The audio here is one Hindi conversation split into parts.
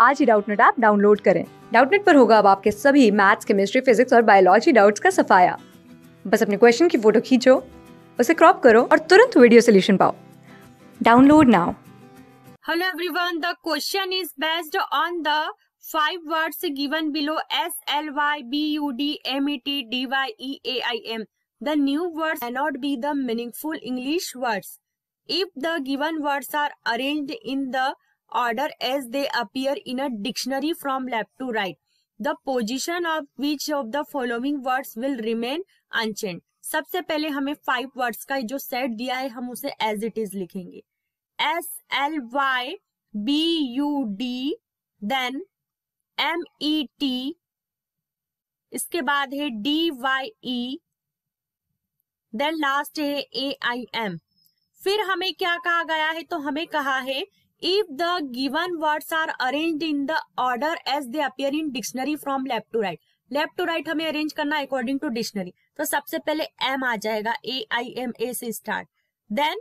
आज ही डाउटनेट ऐप डाउनलोड करें डाउटनेट पर होगा अब आपके सभी मैथ्स केमिस्ट्री फिजिक्स और बायोलॉजी डाउट्स का सफाया बस अपने क्वेश्चन की फोटो खींचो उसे क्रॉप करो और तुरंत वीडियो सोल्यूशन पाओ download now hello everyone the question is based on the five words given below S L Y B U D M E T D Y A I M the new new words not be the meaningful English words if the given words are arranged in the order as they appear in a dictionary from left to right. The position of which of the following words will remain unchanged. सबसे पहले हमें फाइव वर्ड्स का जो सेट दिया है हम उसे एज इट इज लिखेंगे S L Y B U D then M E T इसके बाद है D Y E then last है ए आई एम फिर हमें क्या कहा गया है तो हमें कहा है if the given words are arranged in the order as they appear in dictionary from left to left to right हमें अरेंज करना अकॉर्डिंग टू डिक्शनरी तो सबसे पहले एम आ जाएगा ए आई एम ए से start then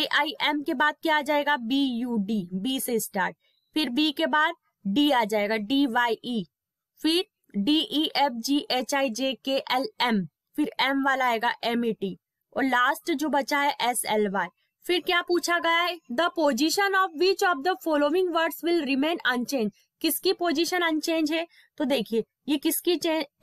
A I M के बाद क्या आ जाएगा बी यू डी बी से स्टार्ट फिर बी के बाद डी आ जाएगा डी वाई ई फिर D E F G H I J K L M फिर एम वाला आएगा एम ई टी और लास्ट जो बचा है एस एल वाई फिर क्या पूछा गया है the position of which of the following words will remain unchange किसकी पोजिशन अनचेंज है तो देखिए ये किसकी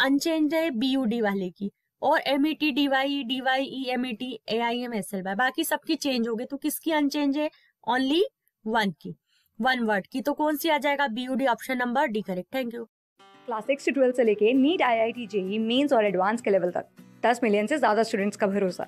अनचेंज है बीयूडी वाले की और M E T DY DY E M E T A I M S L Y बाकी सबकी चेंज हो गई तो किसकी अनचेंज है ओनली वन की वन वर्ड की तो कौन सी आ जाएगा BUD option number D correct thank you class six से से लेके NEET I I T JEE Mains और एडवांस के लेवल तक दस मिलियन से ज्यादा स्टूडेंट्स का भरोसा